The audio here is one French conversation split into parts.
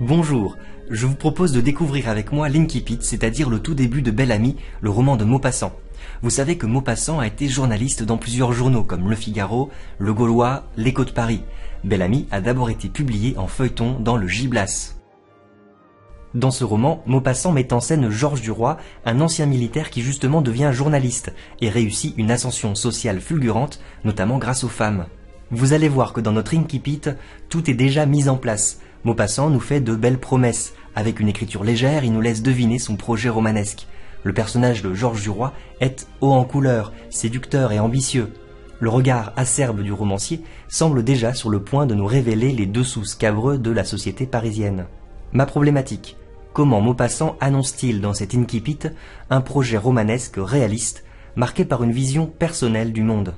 Bonjour, je vous propose de découvrir avec moi l'Inkipit, c'est-à-dire le tout début de Bel Ami, le roman de Maupassant. Vous savez que Maupassant a été journaliste dans plusieurs journaux comme Le Figaro, Le Gaulois, L'Écho de Paris. Bel Ami a d'abord été publié en feuilleton dans le Giblas. Dans ce roman, Maupassant met en scène Georges Duroy, un ancien militaire qui justement devient journaliste et réussit une ascension sociale fulgurante, notamment grâce aux femmes. Vous allez voir que dans notre Inkipit, tout est déjà mis en place. Maupassant nous fait de belles promesses. Avec une écriture légère, il nous laisse deviner son projet romanesque. Le personnage de Georges Duroy est haut en couleur, séducteur et ambitieux. Le regard acerbe du romancier semble déjà sur le point de nous révéler les dessous scabreux de la société parisienne. Ma problématique. Comment Maupassant annonce-t-il dans cet incipit un projet romanesque réaliste, marqué par une vision personnelle du monde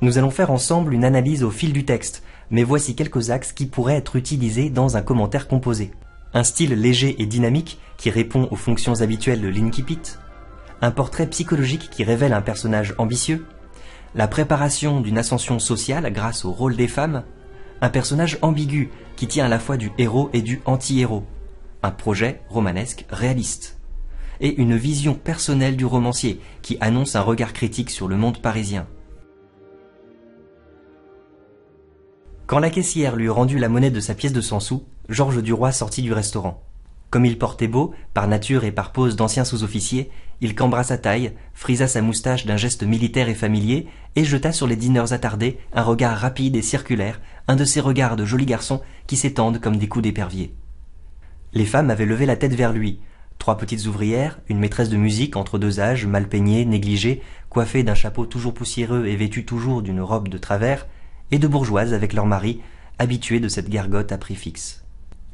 Nous allons faire ensemble une analyse au fil du texte, mais voici quelques axes qui pourraient être utilisés dans un commentaire composé. Un style léger et dynamique qui répond aux fonctions habituelles de l'inkipit, un portrait psychologique qui révèle un personnage ambitieux, la préparation d'une ascension sociale grâce au rôle des femmes, un personnage ambigu qui tient à la fois du héros et du anti-héros, un projet romanesque réaliste, et une vision personnelle du romancier qui annonce un regard critique sur le monde parisien. Quand la caissière lui rendit la monnaie de sa pièce de cent sous, Georges Duroy sortit du restaurant. Comme il portait beau, par nature et par pose d'ancien sous-officier, il cambra sa taille, frisa sa moustache d'un geste militaire et familier, et jeta sur les dîneurs attardés un regard rapide et circulaire, un de ces regards de joli garçon qui s'étendent comme des coups d'épervier. Les femmes avaient levé la tête vers lui, trois petites ouvrières, une maîtresse de musique entre deux âges, mal peignée, négligée, coiffée d'un chapeau toujours poussiéreux et vêtue toujours d'une robe de travers, et de bourgeoises avec leurs maris, habitués de cette gargote à prix fixe.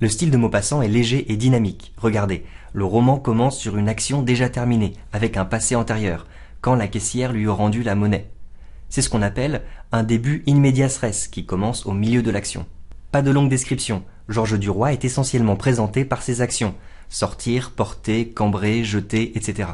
Le style de Maupassant est léger et dynamique. Regardez, le roman commence sur une action déjà terminée, avec un passé antérieur, quand la caissière lui a rendu la monnaie. C'est ce qu'on appelle un début in medias qui commence au milieu de l'action. Pas de longue description, Georges Duroy est essentiellement présenté par ses actions sortir, porter, cambrer, jeter, etc.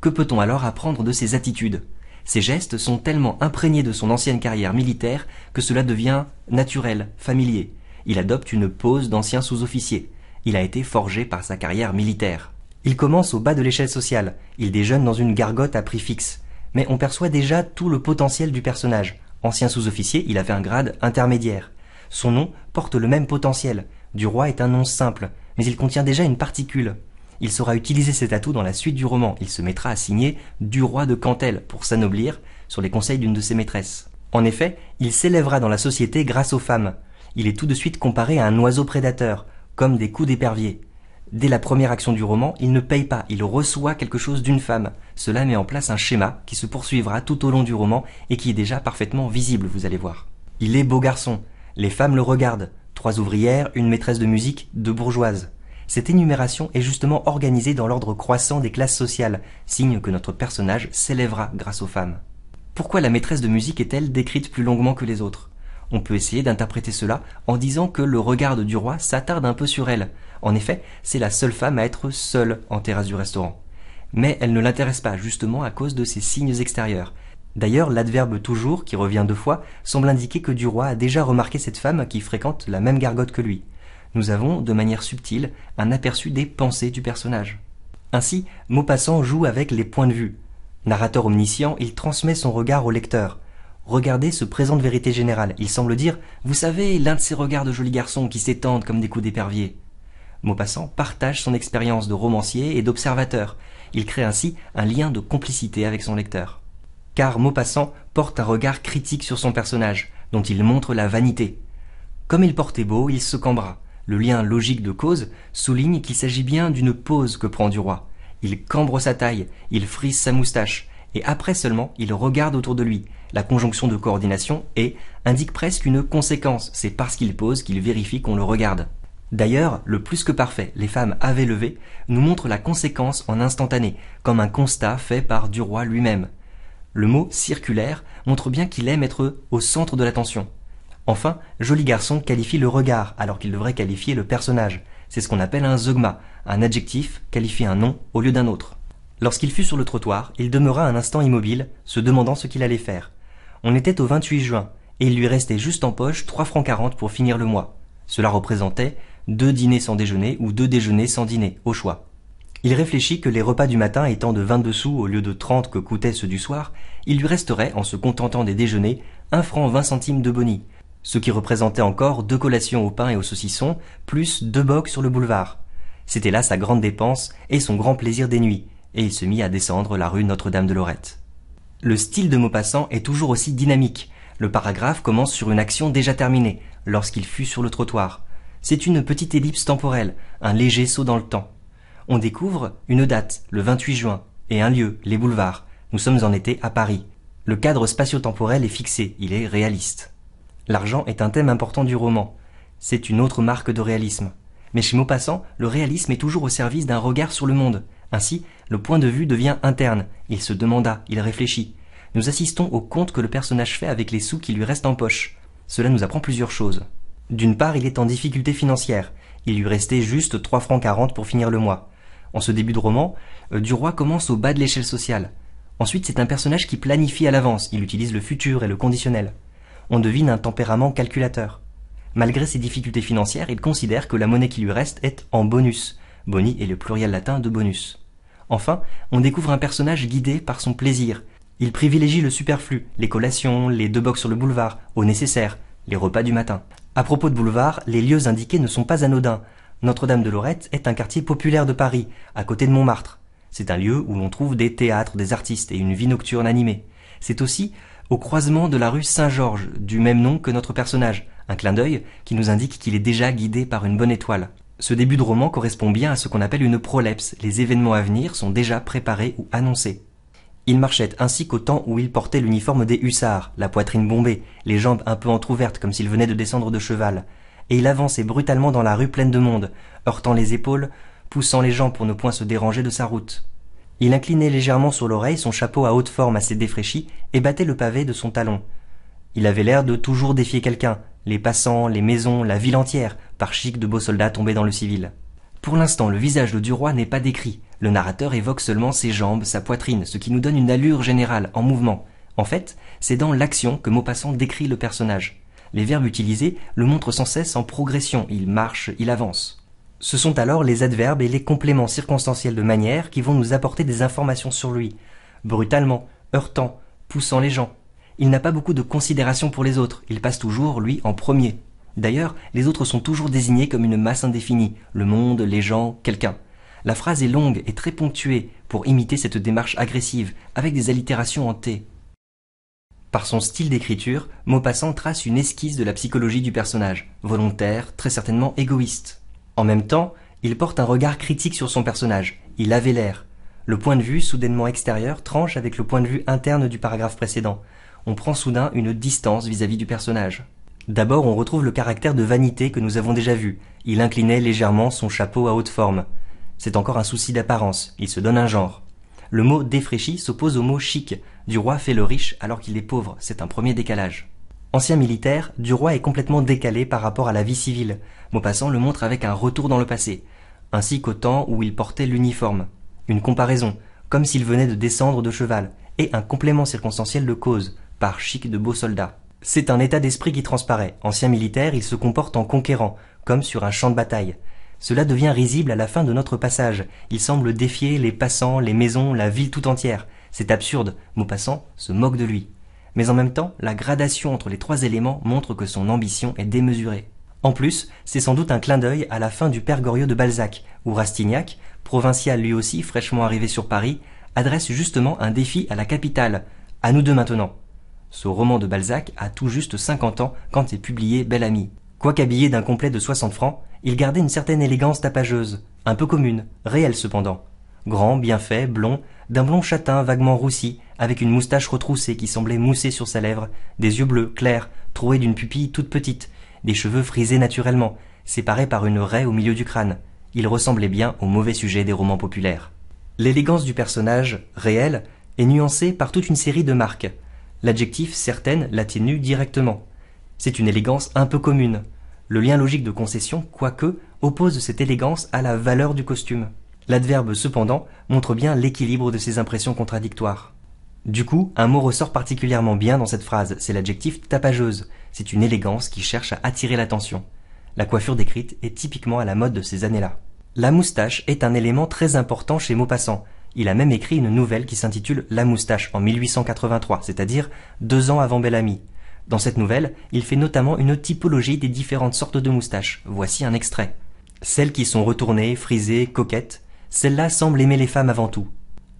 Que peut-on alors apprendre de ses attitudes ses gestes sont tellement imprégnés de son ancienne carrière militaire que cela devient naturel, familier. Il adopte une pose d'ancien sous-officier. Il a été forgé par sa carrière militaire. Il commence au bas de l'échelle sociale. Il déjeune dans une gargote à prix fixe. Mais on perçoit déjà tout le potentiel du personnage. Ancien sous-officier, il avait un grade intermédiaire. Son nom porte le même potentiel. Du roi est un nom simple, mais il contient déjà une particule. Il saura utiliser cet atout dans la suite du roman. Il se mettra à signer Du roi de Cantel pour s'anoblir sur les conseils d'une de ses maîtresses. En effet, il s'élèvera dans la société grâce aux femmes. Il est tout de suite comparé à un oiseau prédateur, comme des coups d'épervier. Dès la première action du roman, il ne paye pas, il reçoit quelque chose d'une femme. Cela met en place un schéma qui se poursuivra tout au long du roman et qui est déjà parfaitement visible, vous allez voir. Il est beau garçon. Les femmes le regardent. Trois ouvrières, une maîtresse de musique, deux bourgeoises. Cette énumération est justement organisée dans l'ordre croissant des classes sociales, signe que notre personnage s'élèvera grâce aux femmes. Pourquoi la maîtresse de musique est-elle décrite plus longuement que les autres On peut essayer d'interpréter cela en disant que le regard du roi s'attarde un peu sur elle. En effet, c'est la seule femme à être seule en terrasse du restaurant. Mais elle ne l'intéresse pas justement à cause de ses signes extérieurs. D'ailleurs, l'adverbe toujours, qui revient deux fois, semble indiquer que du roi a déjà remarqué cette femme qui fréquente la même gargote que lui nous avons, de manière subtile, un aperçu des pensées du personnage. Ainsi, Maupassant joue avec les points de vue. Narrateur omniscient, il transmet son regard au lecteur. Regardez ce présent de vérité générale. Il semble dire Vous savez, l'un de ces regards de joli garçon qui s'étendent comme des coups d'épervier. Maupassant partage son expérience de romancier et d'observateur. Il crée ainsi un lien de complicité avec son lecteur. Car Maupassant porte un regard critique sur son personnage, dont il montre la vanité. Comme il portait beau, il se cambra le lien logique de cause souligne qu'il s'agit bien d'une pause que prend du roi. Il cambre sa taille, il frise sa moustache, et après seulement il regarde autour de lui. La conjonction de coordination et indique presque une conséquence, c'est parce qu'il pose qu'il vérifie qu'on le regarde. D'ailleurs, le plus que parfait, les femmes avaient levé, nous montre la conséquence en instantané, comme un constat fait par Duroy lui-même. Le mot circulaire montre bien qu'il aime être au centre de l'attention. Enfin, Joli Garçon qualifie le regard alors qu'il devrait qualifier le personnage. C'est ce qu'on appelle un zogma, un adjectif qualifie un nom au lieu d'un autre. Lorsqu'il fut sur le trottoir, il demeura un instant immobile, se demandant ce qu'il allait faire. On était au 28 juin, et il lui restait juste en poche 3 francs 40 pour finir le mois. Cela représentait deux dîners sans déjeuner ou deux déjeuners sans dîner, au choix. Il réfléchit que les repas du matin étant de 22 sous au lieu de 30 que coûtaient ceux du soir, il lui resterait, en se contentant des déjeuners, un franc 20 centimes de boni, ce qui représentait encore deux collations au pain et au saucisson, plus deux bocs sur le boulevard. C'était là sa grande dépense et son grand plaisir des nuits, et il se mit à descendre la rue Notre-Dame de Lorette. Le style de Maupassant est toujours aussi dynamique. Le paragraphe commence sur une action déjà terminée, lorsqu'il fut sur le trottoir. C'est une petite ellipse temporelle, un léger saut dans le temps. On découvre une date, le 28 juin, et un lieu, les boulevards. Nous sommes en été à Paris. Le cadre spatio-temporel est fixé, il est réaliste. L'argent est un thème important du roman. C'est une autre marque de réalisme. Mais chez Maupassant, le réalisme est toujours au service d'un regard sur le monde. Ainsi, le point de vue devient interne. Il se demanda, il réfléchit. Nous assistons au compte que le personnage fait avec les sous qui lui restent en poche. Cela nous apprend plusieurs choses. D'une part, il est en difficulté financière. Il lui restait juste 3 francs 40 pour finir le mois. En ce début de roman, euh, Duroy commence au bas de l'échelle sociale. Ensuite, c'est un personnage qui planifie à l'avance, il utilise le futur et le conditionnel on devine un tempérament calculateur. Malgré ses difficultés financières, il considère que la monnaie qui lui reste est en bonus. Boni est le pluriel latin de bonus. Enfin, on découvre un personnage guidé par son plaisir. Il privilégie le superflu, les collations, les deux box sur le boulevard, au nécessaire, les repas du matin. À propos de boulevard, les lieux indiqués ne sont pas anodins. Notre-Dame de Lorette est un quartier populaire de Paris, à côté de Montmartre. C'est un lieu où l'on trouve des théâtres, des artistes et une vie nocturne animée. C'est aussi au croisement de la rue Saint-Georges, du même nom que notre personnage, un clin d'œil qui nous indique qu'il est déjà guidé par une bonne étoile. Ce début de roman correspond bien à ce qu'on appelle une prolepse, les événements à venir sont déjà préparés ou annoncés. Il marchait ainsi qu'au temps où il portait l'uniforme des hussards, la poitrine bombée, les jambes un peu entrouvertes comme s'il venait de descendre de cheval, et il avançait brutalement dans la rue pleine de monde, heurtant les épaules, poussant les gens pour ne point se déranger de sa route. Il inclinait légèrement sur l'oreille son chapeau à haute forme assez défraîchi et battait le pavé de son talon. Il avait l'air de toujours défier quelqu'un, les passants, les maisons, la ville entière, par chic de beaux soldats tombés dans le civil. Pour l'instant, le visage de Duroy n'est pas décrit. Le narrateur évoque seulement ses jambes, sa poitrine, ce qui nous donne une allure générale, en mouvement. En fait, c'est dans l'action que Maupassant décrit le personnage. Les verbes utilisés le montrent sans cesse en progression. Il marche, il avance. Ce sont alors les adverbes et les compléments circonstanciels de manière qui vont nous apporter des informations sur lui, brutalement, heurtant, poussant les gens. Il n'a pas beaucoup de considération pour les autres, il passe toujours, lui, en premier. D'ailleurs, les autres sont toujours désignés comme une masse indéfinie, le monde, les gens, quelqu'un. La phrase est longue et très ponctuée pour imiter cette démarche agressive, avec des allitérations en T. Par son style d'écriture, Maupassant trace une esquisse de la psychologie du personnage, volontaire, très certainement égoïste. En même temps, il porte un regard critique sur son personnage, il avait l'air. Le point de vue soudainement extérieur tranche avec le point de vue interne du paragraphe précédent. On prend soudain une distance vis-à-vis du personnage. D'abord, on retrouve le caractère de vanité que nous avons déjà vu. Il inclinait légèrement son chapeau à haute forme. C'est encore un souci d'apparence, il se donne un genre. Le mot défraîchi s'oppose au mot chic. Du roi fait le riche alors qu'il est pauvre, c'est un premier décalage. Ancien militaire, roi est complètement décalé par rapport à la vie civile. Maupassant le montre avec un retour dans le passé, ainsi qu'au temps où il portait l'uniforme. Une comparaison, comme s'il venait de descendre de cheval, et un complément circonstanciel de cause, par chic de beaux soldats. C'est un état d'esprit qui transparaît. Ancien militaire, il se comporte en conquérant, comme sur un champ de bataille. Cela devient risible à la fin de notre passage. Il semble défier les passants, les maisons, la ville tout entière. C'est absurde. Maupassant se moque de lui mais en même temps, la gradation entre les trois éléments montre que son ambition est démesurée. En plus, c'est sans doute un clin d'œil à la fin du Père Goriot de Balzac, où Rastignac, provincial lui aussi fraîchement arrivé sur Paris, adresse justement un défi à la capitale, à nous deux maintenant. Ce roman de Balzac a tout juste 50 ans quand est publié Bel Ami. Quoique habillé d'un complet de 60 francs, il gardait une certaine élégance tapageuse, un peu commune, réelle cependant. Grand, bien fait, blond, d'un blond châtain vaguement roussi, avec une moustache retroussée qui semblait mousser sur sa lèvre, des yeux bleus, clairs, troués d'une pupille toute petite, des cheveux frisés naturellement, séparés par une raie au milieu du crâne. Il ressemblait bien au mauvais sujet des romans populaires. L'élégance du personnage, réel, est nuancée par toute une série de marques. L'adjectif certaine l'atténue directement. C'est une élégance un peu commune. Le lien logique de concession, quoique, oppose cette élégance à la valeur du costume. L'adverbe cependant montre bien l'équilibre de ces impressions contradictoires. Du coup, un mot ressort particulièrement bien dans cette phrase, c'est l'adjectif tapageuse. C'est une élégance qui cherche à attirer l'attention. La coiffure décrite est typiquement à la mode de ces années-là. La moustache est un élément très important chez Maupassant. Il a même écrit une nouvelle qui s'intitule La moustache en 1883, c'est-à-dire deux ans avant Bellamy. Dans cette nouvelle, il fait notamment une typologie des différentes sortes de moustaches. Voici un extrait. Celles qui sont retournées, frisées, coquettes, celle-là semble aimer les femmes avant tout.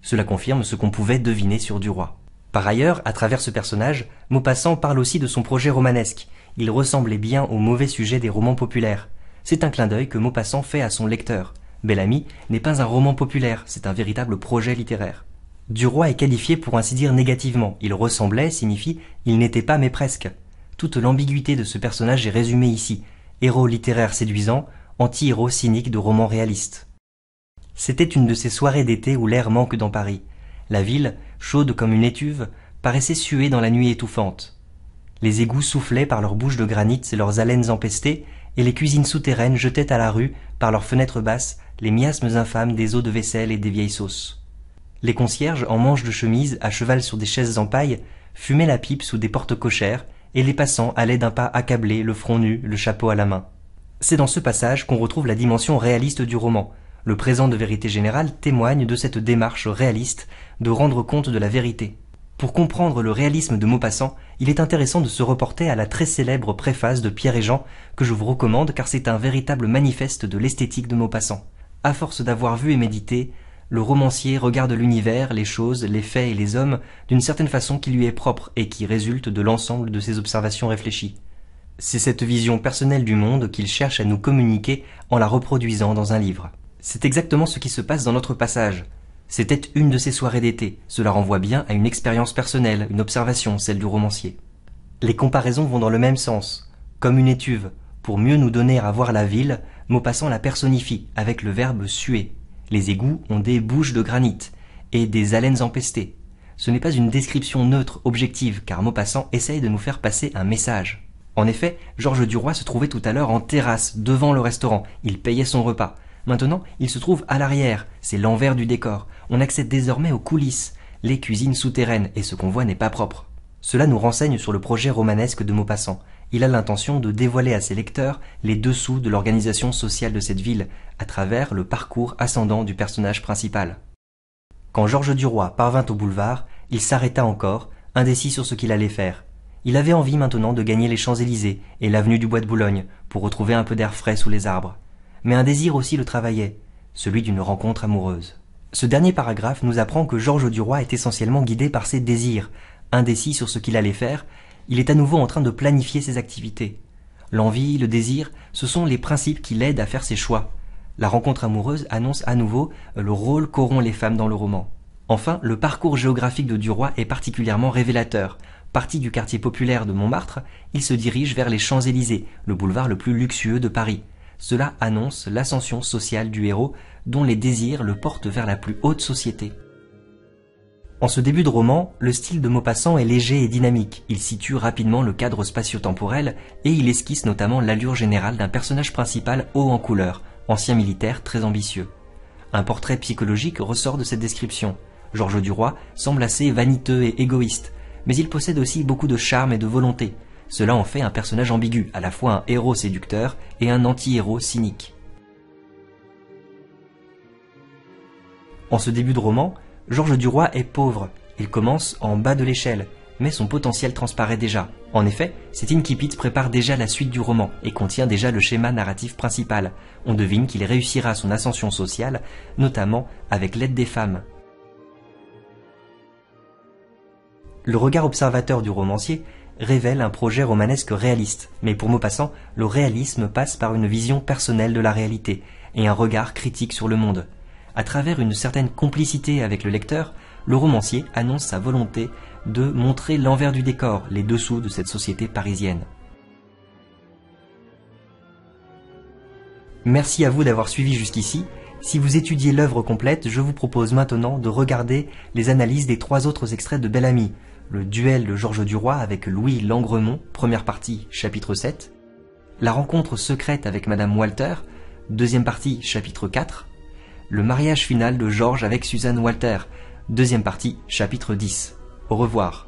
Cela confirme ce qu'on pouvait deviner sur Duroy. Par ailleurs, à travers ce personnage, Maupassant parle aussi de son projet romanesque. Il ressemblait bien au mauvais sujet des romans populaires. C'est un clin d'œil que Maupassant fait à son lecteur. Bellamy n'est pas un roman populaire, c'est un véritable projet littéraire. Duroy est qualifié pour ainsi dire négativement. Il ressemblait signifie il n'était pas mais presque. Toute l'ambiguïté de ce personnage est résumée ici. Héros littéraire séduisant, anti-héros cynique de roman réaliste. C'était une de ces soirées d'été où l'air manque dans Paris. La ville, chaude comme une étuve, paraissait suer dans la nuit étouffante. Les égouts soufflaient par leurs bouches de granit et leurs haleines empestées, et les cuisines souterraines jetaient à la rue, par leurs fenêtres basses, les miasmes infâmes des eaux de vaisselle et des vieilles sauces. Les concierges, en manches de chemise, à cheval sur des chaises en paille, fumaient la pipe sous des portes cochères, et les passants allaient d'un pas accablé, le front nu, le chapeau à la main. C'est dans ce passage qu'on retrouve la dimension réaliste du roman, le présent de Vérité Générale témoigne de cette démarche réaliste de rendre compte de la vérité. Pour comprendre le réalisme de Maupassant, il est intéressant de se reporter à la très célèbre préface de Pierre et Jean, que je vous recommande car c'est un véritable manifeste de l'esthétique de Maupassant. À force d'avoir vu et médité, le romancier regarde l'univers, les choses, les faits et les hommes d'une certaine façon qui lui est propre et qui résulte de l'ensemble de ses observations réfléchies. C'est cette vision personnelle du monde qu'il cherche à nous communiquer en la reproduisant dans un livre. C'est exactement ce qui se passe dans notre passage. C'était une de ces soirées d'été, cela renvoie bien à une expérience personnelle, une observation, celle du romancier. Les comparaisons vont dans le même sens, comme une étuve, pour mieux nous donner à voir la ville, Maupassant la personnifie avec le verbe suer. Les égouts ont des bouches de granit et des haleines empestées. Ce n'est pas une description neutre, objective, car Maupassant essaye de nous faire passer un message. En effet, Georges Duroy se trouvait tout à l'heure en terrasse devant le restaurant. Il payait son repas. Maintenant, il se trouve à l'arrière, c'est l'envers du décor. On accède désormais aux coulisses, les cuisines souterraines, et ce qu'on voit n'est pas propre. Cela nous renseigne sur le projet romanesque de Maupassant. Il a l'intention de dévoiler à ses lecteurs les dessous de l'organisation sociale de cette ville, à travers le parcours ascendant du personnage principal. Quand Georges Duroy parvint au boulevard, il s'arrêta encore, indécis sur ce qu'il allait faire. Il avait envie maintenant de gagner les Champs-Élysées et l'avenue du Bois de Boulogne pour retrouver un peu d'air frais sous les arbres mais un désir aussi le travaillait, celui d'une rencontre amoureuse. Ce dernier paragraphe nous apprend que Georges Duroy est essentiellement guidé par ses désirs. Indécis sur ce qu'il allait faire, il est à nouveau en train de planifier ses activités. L'envie, le désir, ce sont les principes qui l'aident à faire ses choix. La rencontre amoureuse annonce à nouveau le rôle qu'auront les femmes dans le roman. Enfin, le parcours géographique de Duroy est particulièrement révélateur. Parti du quartier populaire de Montmartre, il se dirige vers les Champs-Élysées, le boulevard le plus luxueux de Paris. Cela annonce l'ascension sociale du héros dont les désirs le portent vers la plus haute société. En ce début de roman, le style de Maupassant est léger et dynamique, il situe rapidement le cadre spatio-temporel et il esquisse notamment l'allure générale d'un personnage principal haut en couleur, ancien militaire très ambitieux. Un portrait psychologique ressort de cette description. Georges Duroy semble assez vaniteux et égoïste, mais il possède aussi beaucoup de charme et de volonté, cela en fait un personnage ambigu, à la fois un héros séducteur et un anti-héros cynique. En ce début de roman, Georges Duroy est pauvre. Il commence en bas de l'échelle, mais son potentiel transparaît déjà. En effet, cet incipit prépare déjà la suite du roman et contient déjà le schéma narratif principal. On devine qu'il réussira son ascension sociale, notamment avec l'aide des femmes. Le regard observateur du romancier révèle un projet romanesque réaliste, mais pour Maupassant, le réalisme passe par une vision personnelle de la réalité et un regard critique sur le monde. À travers une certaine complicité avec le lecteur, le romancier annonce sa volonté de montrer l'envers du décor, les dessous de cette société parisienne. Merci à vous d'avoir suivi jusqu'ici. Si vous étudiez l'œuvre complète, je vous propose maintenant de regarder les analyses des trois autres extraits de Bellamy, le duel de Georges Duroy avec Louis Langremont, première partie, chapitre 7, la rencontre secrète avec Madame Walter, deuxième partie, chapitre 4, le mariage final de Georges avec Suzanne Walter, deuxième partie, chapitre 10. Au revoir.